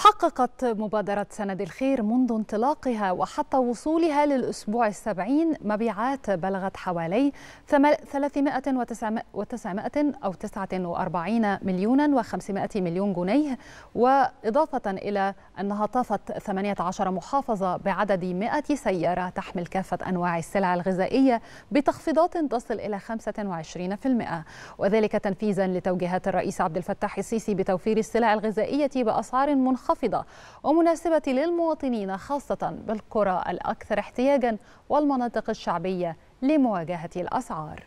حققت مبادرة سند الخير منذ انطلاقها وحتى وصولها للأسبوع السبعين مبيعات بلغت حوالي 309 أو 49 مليونا و500 مليون جنيه وإضافة إلى أنها طافت 18 محافظة بعدد 100 سيارة تحمل كافة أنواع السلع الغذائية بتخفيضات تصل إلى 25% وذلك تنفيذا لتوجيهات الرئيس عبد الفتاح السيسي بتوفير السلع الغذائية بأسعار منخفضة منخفضة ومناسبة للمواطنين خاصة بالقرى الأكثر احتياجا والمناطق الشعبية لمواجهة الأسعار